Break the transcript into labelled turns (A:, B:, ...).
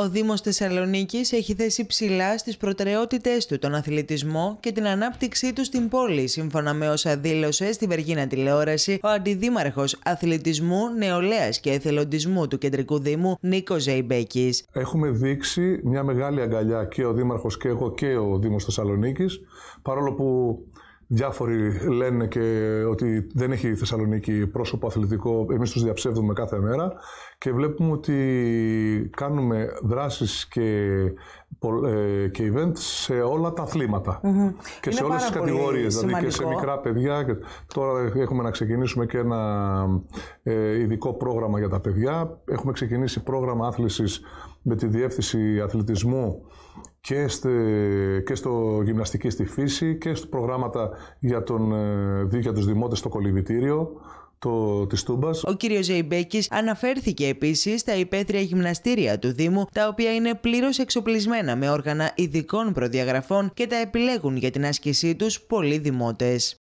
A: Ο Δήμος Θεσσαλονίκης έχει θέσει ψηλά στις προτεραιότητές του τον αθλητισμό και την ανάπτυξή του στην πόλη, σύμφωνα με όσα δήλωσε στη Βεργίνα Τηλεόραση ο Αντιδήμαρχος Αθλητισμού, Νεολαίας και Εθελοντισμού του Κεντρικού Δήμου, Νίκος Ζεϊμπέκης.
B: Έχουμε δείξει μια μεγάλη αγκαλιά και ο Δήμαρχος και εγώ και ο Δήμος Θεσσαλονίκης,
C: παρόλο που Διάφοροι λένε και ότι δεν έχει η Θεσσαλονίκη πρόσωπο αθλητικό, εμείς τους διαψεύδουμε κάθε μέρα και βλέπουμε ότι κάνουμε δράσεις και, ε, και events σε όλα τα αθληματα και σε όλες τις κατηγορίες, δηλαδή και σε μικρά παιδιά. Και τώρα έχουμε να ξεκινήσουμε και ένα ε, ειδικό πρόγραμμα για τα παιδιά. Έχουμε ξεκινήσει πρόγραμμα άθλησης με τη Διεύθυνση Αθλητισμού και, και στο γυμναστική στη φύση
B: και στο προγράμματα για, τον, ε, για τους δημότες στο κολυμπητήριο το,
A: της Τούμπας. Ο κύριος Ζεϊμπέκης αναφέρθηκε επίσης στα υπαίθρια γυμναστήρια του Δήμου, τα οποία είναι πλήρως εξοπλισμένα με όργανα ειδικών προδιαγραφών και τα επιλέγουν για την άσκησή τους πολλοί δημότες.